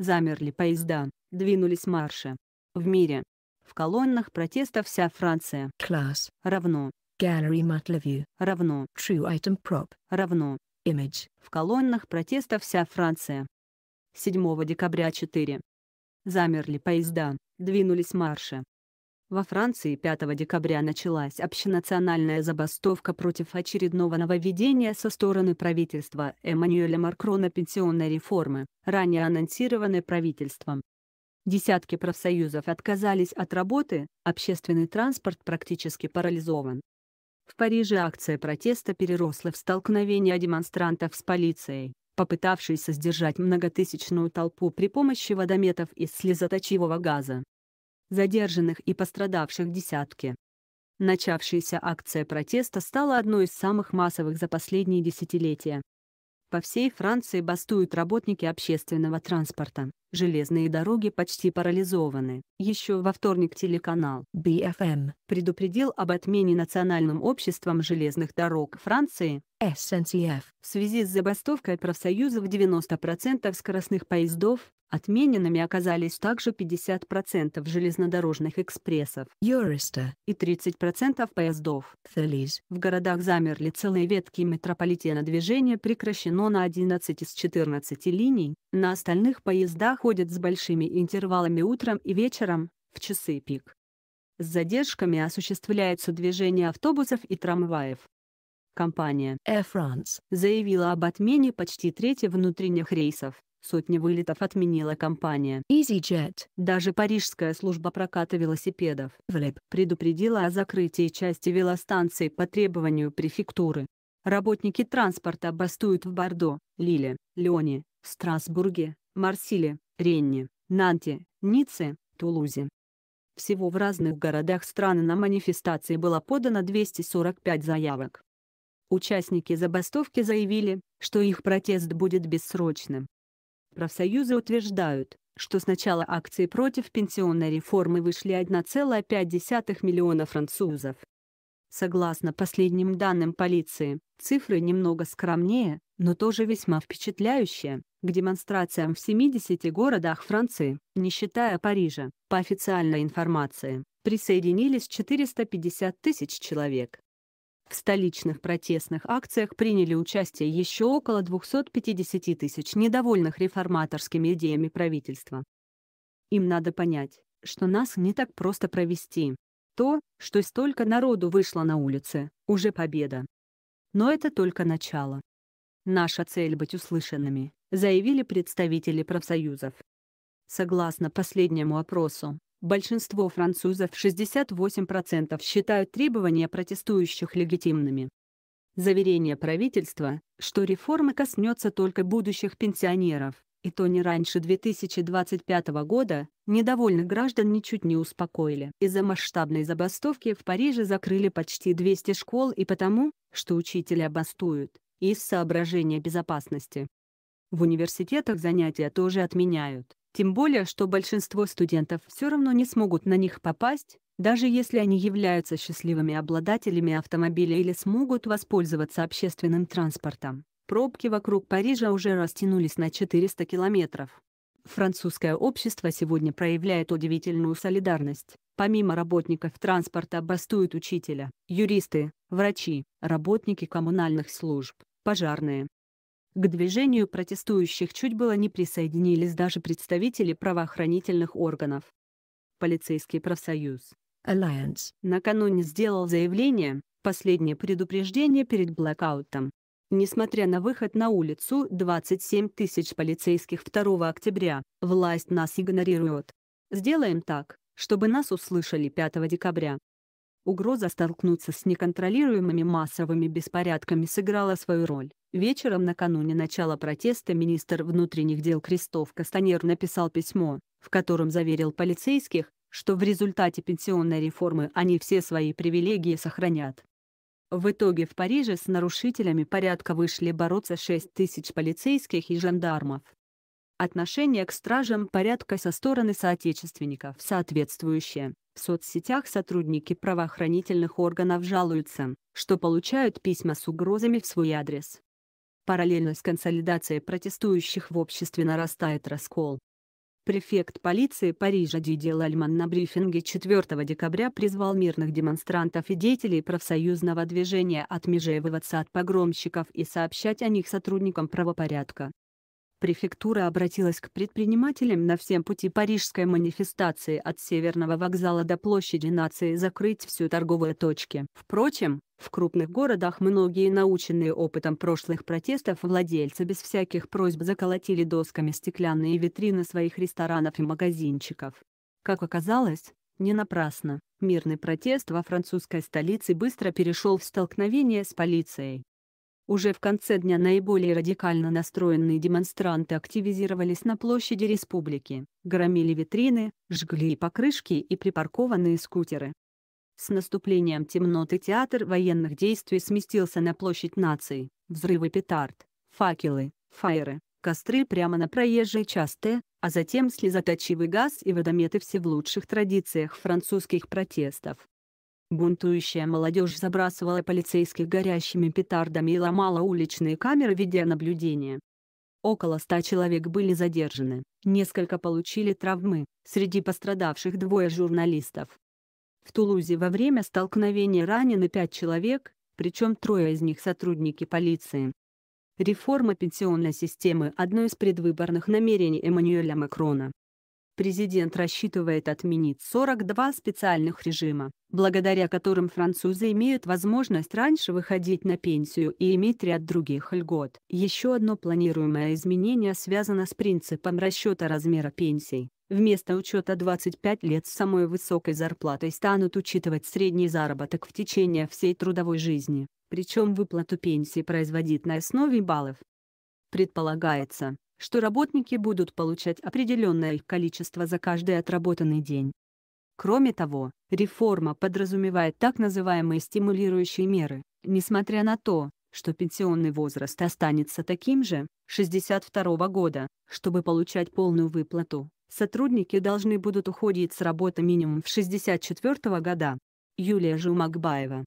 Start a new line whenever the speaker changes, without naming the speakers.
Замерли поезда, двинулись марши. В мире. В колоннах протеста вся Франция. Class. Равно. Gallery Matleview. Равно. True item prop. Равно. Image. В колоннах протеста вся Франция. 7 декабря 4. Замерли поезда, двинулись марши. Во Франции 5 декабря началась общенациональная забастовка против очередного нововведения со стороны правительства Эммануэля Макрона пенсионной реформы, ранее анонсированной правительством. Десятки профсоюзов отказались от работы, общественный транспорт практически парализован. В Париже акция протеста переросла в столкновение демонстрантов с полицией, попытавшейся сдержать многотысячную толпу при помощи водометов из слезоточивого газа задержанных и пострадавших десятки. Начавшаяся акция протеста стала одной из самых массовых за последние десятилетия. По всей Франции бастуют работники общественного транспорта. Железные дороги почти парализованы. Еще во вторник телеканал BFM предупредил об отмене Национальным обществом железных дорог Франции SNCF в связи с забастовкой профсоюзов 90% скоростных поездов, Отмененными оказались также 50% железнодорожных экспрессов Юриста и 30% поездов Thales. В городах замерли целые ветки метрополитена движение прекращено на 11 из 14 линий, на остальных поезда ходят с большими интервалами утром и вечером, в часы пик. С задержками осуществляется движение автобусов и трамваев. Компания Air France заявила об отмене почти трети внутренних рейсов Сотни вылетов отменила компания. EasyJet. Даже парижская служба проката велосипедов. Влип. Предупредила о закрытии части велостанций по требованию префектуры. Работники транспорта бастуют в Бордо, Лиле, Леоне, Страсбурге, Марсиле, Ренне, Нанте, Ницце, Тулузе. Всего в разных городах страны на манифестации было подано 245 заявок. Участники забастовки заявили, что их протест будет бессрочным. Профсоюзы утверждают, что с начала акции против пенсионной реформы вышли 1,5 миллиона французов. Согласно последним данным полиции, цифры немного скромнее, но тоже весьма впечатляющие. К демонстрациям в 70 городах Франции, не считая Парижа, по официальной информации, присоединились 450 тысяч человек. В столичных протестных акциях приняли участие еще около 250 тысяч недовольных реформаторскими идеями правительства. Им надо понять, что нас не так просто провести. То, что столько народу вышло на улицы, уже победа. Но это только начало. Наша цель быть услышанными, заявили представители профсоюзов. Согласно последнему опросу, Большинство французов, 68%, считают требования протестующих легитимными. Заверение правительства, что реформы коснется только будущих пенсионеров, и то не раньше 2025 года, недовольных граждан ничуть не успокоили. Из-за масштабной забастовки в Париже закрыли почти 200 школ и потому, что учителя бастуют, из соображения безопасности. В университетах занятия тоже отменяют. Тем более, что большинство студентов все равно не смогут на них попасть, даже если они являются счастливыми обладателями автомобиля или смогут воспользоваться общественным транспортом. Пробки вокруг Парижа уже растянулись на 400 километров. Французское общество сегодня проявляет удивительную солидарность. Помимо работников транспорта бастуют учителя, юристы, врачи, работники коммунальных служб, пожарные, к движению протестующих чуть было не присоединились даже представители правоохранительных органов. Полицейский профсоюз Alliance накануне сделал заявление «Последнее предупреждение перед блокаутом». Несмотря на выход на улицу 27 тысяч полицейских 2 октября, власть нас игнорирует. Сделаем так, чтобы нас услышали 5 декабря. Угроза столкнуться с неконтролируемыми массовыми беспорядками сыграла свою роль. Вечером накануне начала протеста министр внутренних дел Кристоф Кастанер написал письмо, в котором заверил полицейских, что в результате пенсионной реформы они все свои привилегии сохранят. В итоге в Париже с нарушителями порядка вышли бороться 6 тысяч полицейских и жандармов. Отношение к стражам порядка со стороны соотечественников соответствующее. В соцсетях сотрудники правоохранительных органов жалуются, что получают письма с угрозами в свой адрес. Параллельно с консолидацией протестующих в обществе нарастает раскол. Префект полиции Парижа Диди Лальман на брифинге 4 декабря призвал мирных демонстрантов и деятелей профсоюзного движения отмежевываться от погромщиков и сообщать о них сотрудникам правопорядка. Префектура обратилась к предпринимателям на всем пути парижской манифестации от Северного вокзала до площади нации закрыть все торговые точки. Впрочем, в крупных городах многие наученные опытом прошлых протестов владельцы без всяких просьб заколотили досками стеклянные витрины своих ресторанов и магазинчиков. Как оказалось, не напрасно. Мирный протест во французской столице быстро перешел в столкновение с полицией. Уже в конце дня наиболее радикально настроенные демонстранты активизировались на площади республики, громили витрины, жгли покрышки и припаркованные скутеры. С наступлением темноты театр военных действий сместился на площадь наций, взрывы петард, факелы, фаеры, костры прямо на проезжей части, а затем слезоточивый газ и водометы все в лучших традициях французских протестов. Бунтующая молодежь забрасывала полицейских горящими петардами и ломала уличные камеры видеонаблюдения. Около ста человек были задержаны, несколько получили травмы, среди пострадавших двое журналистов. В Тулузе во время столкновения ранены пять человек, причем трое из них сотрудники полиции. Реформа пенсионной системы – одно из предвыборных намерений Эммануэля Макрона президент рассчитывает отменить 42 специальных режима, благодаря которым французы имеют возможность раньше выходить на пенсию и иметь ряд других льгот. Еще одно планируемое изменение связано с принципом расчета размера пенсий. Вместо учета 25 лет с самой высокой зарплатой станут учитывать средний заработок в течение всей трудовой жизни, причем выплату пенсии производит на основе баллов, Предполагается, что работники будут получать определенное их количество за каждый отработанный день. Кроме того, реформа подразумевает так называемые стимулирующие меры, несмотря на то, что пенсионный возраст останется таким же, 62 года, чтобы получать полную выплату, сотрудники должны будут уходить с работы минимум в 64 года. Юлия Жумагбаева